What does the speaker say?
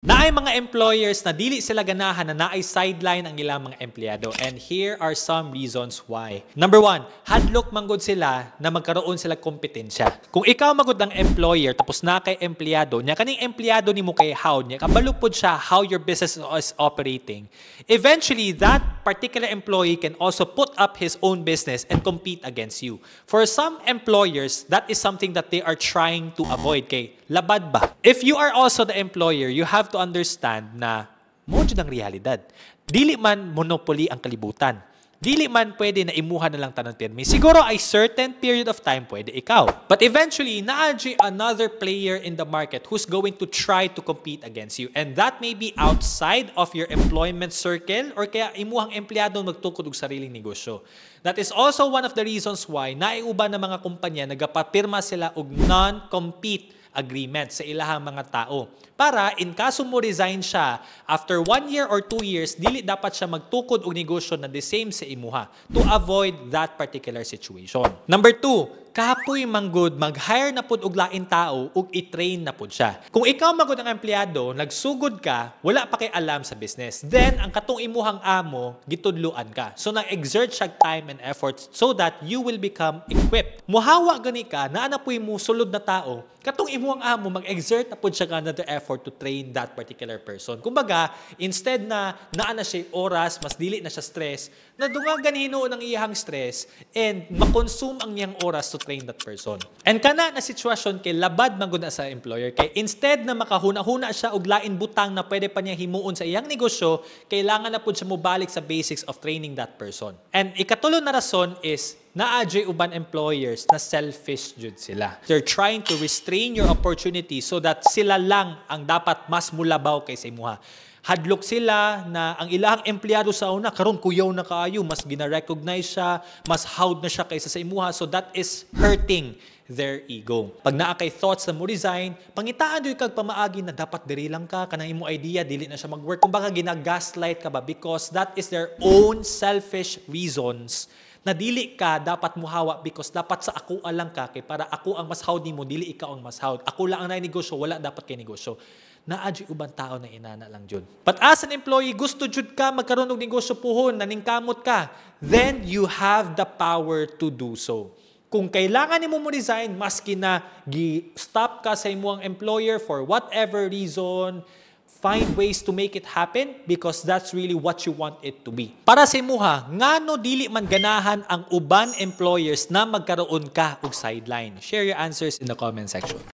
Naay mga employers na dili sila ganahan na naay sideline ang ilang mga empleyado. And here are some reasons why. Number one, hadlok manggod sila na magkaroon sila kompetensya. Kung ikaw magod ang employer tapos na kay empleyado, niya kaning empleyado ni mo kay how, niya kabalupod siya how your business is operating. Eventually, that particular employee can also put up his own business and compete against you. For some employers, that is something that they are trying to avoid. Kay, labad ba? If you are also the employer, you have to understand na mo ng realidad. Dili man monopoly ang kalibutan dili man pwede na imuha na lang tanong tirmi. Siguro ay certain period of time pwede ikaw. But eventually, naadji another player in the market who's going to try to compete against you. And that may be outside of your employment circle or kaya imuhang empleyado magtukod og sariling negosyo. That is also one of the reasons why naiuba ng mga kumpanya nagapapirma sila og non-compete agreement sa ilahang mga tao. Para in kaso mo resign siya, after one year or two years, dili dapat siya magtukod og negosyo na the same sa imuha to avoid that particular situation. Number two, kapoy manggod mag-hire na pud og lain tao ug i-train na pud siya. Kung ikaw magud ang empleyado, nagsugod ka, wala pa kay alam sa business. Then ang katong imuhang amo gitudluan ka. So nag-exert siya time and efforts so that you will become equipped. Muhawa gani ka na anapoy mo sulod na tao katong imong amo, mag-exert na po siya nga to effort to train that particular person. Kumbaga, instead na naa na siya oras, mas dili na siya stress, nadunga ganino ng iyang stress and makonsume ang iyang oras to train that person. And kana na sitwasyon kay labad maguna sa employer kay instead na makahuna-huna siya og lain butang na pwede pa niya himuon sa iyang negosyo, kailangan na po siya mobalik sa basics of training that person. And ikatulo na rason is na naadyo'y uban employers na selfish jud sila. They're trying to restrain your opportunity so that sila lang ang dapat mas mulabaw kaysa sa imuha. Hadlok sila na ang ilang empleyado sa una, karon kuyaw na kaayo, mas gina-recognize siya, mas howd na siya kaysa sa imuha. So that is hurting their ego. Pag naa kay thoughts na mo resign, pangitaan doy kag pamaagi na dapat diri lang ka kanang imo idea dili na siya mag-work. Kung baka ginagaslight ka ba because that is their own selfish reasons na dili ka dapat muhawa because dapat sa ako lang ka kay para ako ang mas hawd nimo dili ikaw ang mas hawd. Ako lang ang nay negosyo, wala dapat kay negosyo na adyo tao na inana lang jud. But as an employee, gusto jud ka magkaroon og negosyo puhon, naningkamot ka, then you have the power to do so. Kung kailangan nimo mo resign maski na gi-stop ka sa imong employer for whatever reason, find ways to make it happen because that's really what you want it to be. Para sa imuha, ngano dili man ganahan ang uban employers na magkaroon ka og sideline? Share your answers in the comment section.